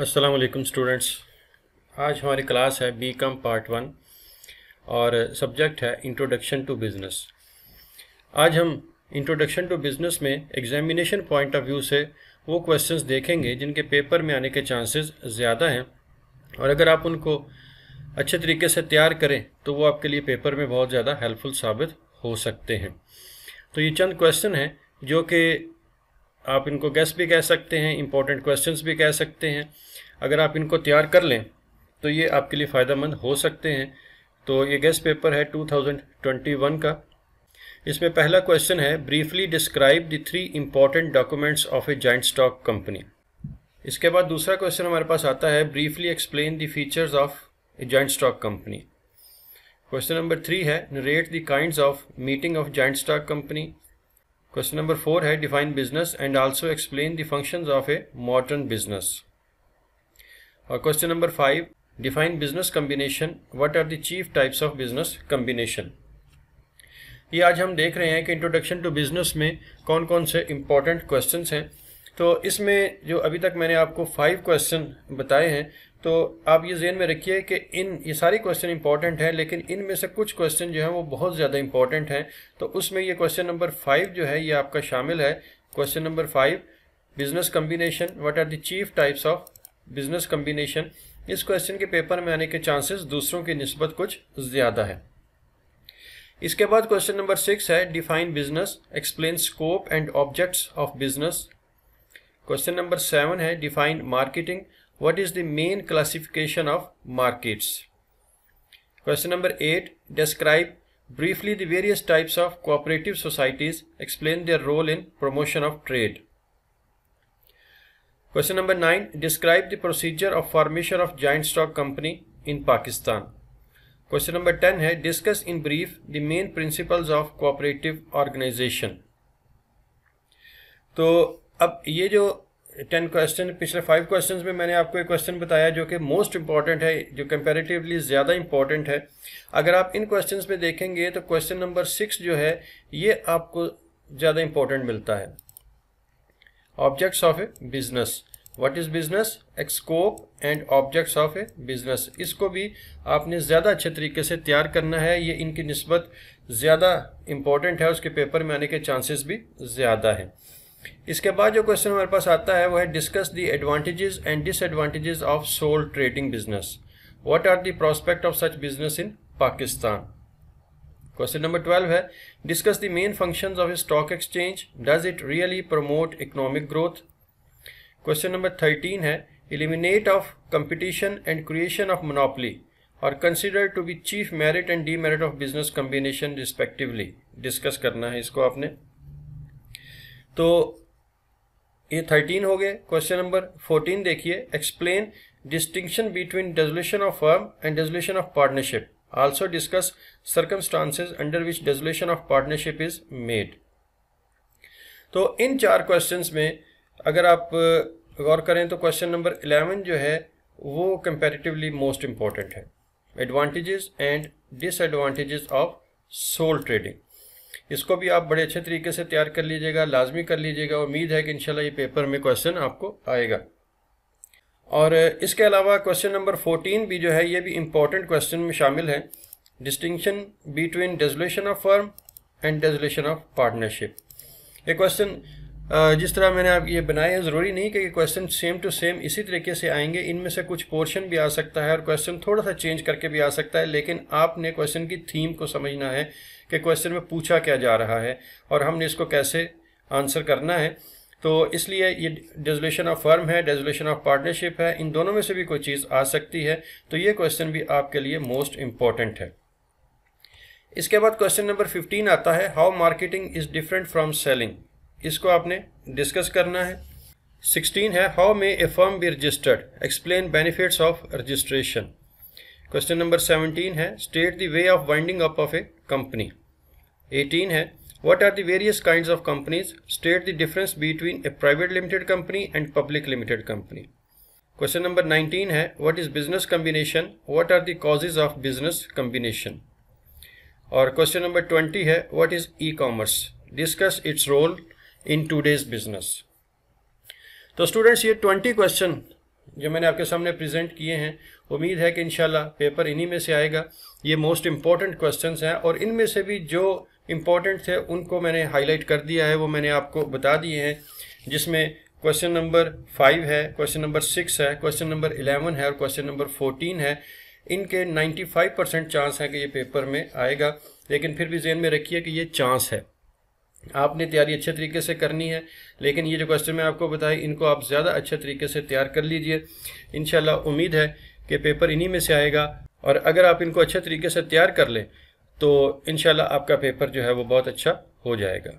अस्सलाम वालेकुम स्टूडेंट्स आज हमारी क्लास है बी कम पार्ट वन और सब्जेक्ट है इंट्रोडक्शन टू बिज़नेस आज हम इंट्रोडक्शन टू बिज़नेस में एग्जामिनेशन पॉइंट ऑफ व्यू से वो क्वेश्चंस देखेंगे जिनके पेपर में आने के चांसेस ज़्यादा हैं और अगर आप उनको अच्छे तरीके से तैयार करें तो वो आपके लिए पेपर में बहुत ज़्यादा हेल्पफुल साबित हो सकते हैं तो ये चंद क्वेश्चन हैं जो कि आप इनको गेस्ट भी कह सकते हैं इंपॉर्टेंट क्वेश्चन भी कह सकते हैं अगर आप इनको तैयार कर लें तो ये आपके लिए फ़ायदा हो सकते हैं तो ये गेस्ट पेपर है 2021 का इसमें पहला क्वेश्चन है briefly describe the three important documents of a joint stock company इसके बाद दूसरा क्वेश्चन हमारे पास आता है briefly explain the features of a joint stock company question number three है rate the kind of meeting of joint stock company question number four है define business and also explain the functions of a modern business और question number five define business combination what are the chief types of business combination ये आज हम देख रहे हैं कि introduction to business में कौन कौन से इंपॉर्टेंट क्वेश्चन हैं तो इसमें जो अभी तक मैंने आपको फाइव क्वेश्चन बताए हैं तो आप ये जेन में रखिए कि इन ये सारी क्वेश्चन इंपॉर्टेंट हैं लेकिन इनमें से कुछ क्वेश्चन जो हैं वो बहुत ज़्यादा इंपॉर्टेंट हैं तो उसमें ये क्वेश्चन नंबर फाइव जो है ये आपका शामिल है question number five business combination what are the chief types of business combination इस क्वेश्चन के पेपर में आने के चांसेस दूसरों की नस्बत कुछ ज़्यादा है इसके बाद क्वेश्चन नंबर सिक्स है define business explain scope and objects of business question number seven है defined marketing what is the main classification of markets question number eight describe briefly the various types of cooperative societies explain their role in promotion of trade question number nine describe the procedure of formation of joint stock company in Pakistan question number ten है discuss in brief the main principles of cooperative organisation तो अब ये जो ten question पिछले five questions में मैंने आपको एक क्वेश्चन बताया जो कि मोस्ट इंपॉर्टेंट है जो कंपेरेटिवली ज़्यादा इंपॉर्टेंट है अगर आप इन क्वेश्चंस में देखेंगे तो क्वेश्चन नंबर सिक्स जो है ये आपको ज़्यादा इंपॉर्टेंट मिलता है objects of a business what is business scope and objects of a business इसको भी आपने ज़्यादा अच्छे तरीके से तैयार करना है ये इनकी नस्बत ज़्यादा इम्पोर्टेंट है उसके पेपर में आने के चांसेस भी ज़्यादा हैं इसके बाद जो क्वेश्चन हमारे पास आता है वो है discuss the advantages and disadvantages of sole trading business what are the prospect of such business in Pakistan question number twelve है discuss the main functions of stock exchange does it really promote economic growth question number thirteen है eliminate of competition and creation of monopoly और consider to be chief merit and D of business combination respectively discuss करना है इसको आपने तो ये thirteen हो गए क्वेश्चन नंबर फोर्टीन देखिए explain distinction between dissolution of firm and dissolution of partnership also discuss circumstances under which dissolution of partnership is made तो इन चार क्वेश्चन में अगर आप गौर करें तो क्वेश्चन नंबर इलेवन जो है वो कंपेरेटिवली मोस्ट इम्पॉर्टेंट है advantages and disadvantages of sole trading इसको भी आप बड़े अच्छे तरीके से तैयार कर लीजिएगा लाजमी कर लीजिएगा उम्मीद है कि इनशाला ये पेपर में क्वेश्चन आपको आएगा और इसके अलावा क्वेश्चन नंबर फोर्टीन भी जो है ये भी इम्पोर्टेंट क्वेश्चन में शामिल है distinction between dissolution of firm and dissolution of partnership ये क्वेश्चन जिस तरह मैंने आप ये बनाए हैं ज़रूरी नहीं कि क्वेश्चन सेम टू सेम इसी तरीके से आएंगे इनमें से कुछ पोर्शन भी आ सकता है और क्वेश्चन थोड़ा सा चेंज करके भी आ सकता है लेकिन आपने क्वेश्चन की थीम को समझना है कि क्वेश्चन में पूछा क्या जा रहा है और हमने इसको कैसे आंसर करना है तो इसलिए ये डेजोलेशन ऑफ फर्म है डेजोलेशन ऑफ पार्टनरशिप है इन दोनों में से भी कोई चीज़ आ सकती है तो ये क्वेश्चन भी आपके लिए मोस्ट इम्पॉर्टेंट है इसके बाद क्वेश्चन नंबर 15 आता है how marketing is different from selling इसको आपने डिस्कस करना है सिक्सटीन है how may a firm be registered explain benefits of registration question number seventeen है state the way of winding up of a company 18 है what are the various kinds of companies state the difference between a private limited company and public limited company question number 19 है what is business combination what are the causes of business combination और question number twenty है what is e commerce discuss its role in today's business तो students ये twenty question जो मैंने आपके सामने present किए हैं उम्मीद है कि इंशाल्लाह पेपर इन्हीं में से आएगा ये मोस्ट इम्पॉर्टेंट क्वेश्चन हैं और इनमें से भी जो इम्पॉर्टेंट थे उनको मैंने हाईलाइट कर दिया है वो मैंने आपको बता दिए हैं जिसमें क्वेश्चन नंबर फाइव है क्वेश्चन नंबर सिक्स है क्वेश्चन नंबर इलेवन है और क्वेश्चन नंबर फोर्टीन है इनके नाइन्टी फाइव परसेंट चांस हैं कि ये पेपर में आएगा लेकिन फिर भी जेन में रखिए कि ये चांस है आपने तैयारी अच्छे तरीके से करनी है लेकिन ये जो क्वेश्चन मैं आपको बताई इनको आप ज़्यादा अच्छे तरीके से तैयार कर लीजिए इन उम्मीद है कि पेपर इन्हीं में से आएगा और अगर आप इनको अच्छे तरीके से तैयार कर लें तो इन आपका पेपर जो है वो बहुत अच्छा हो जाएगा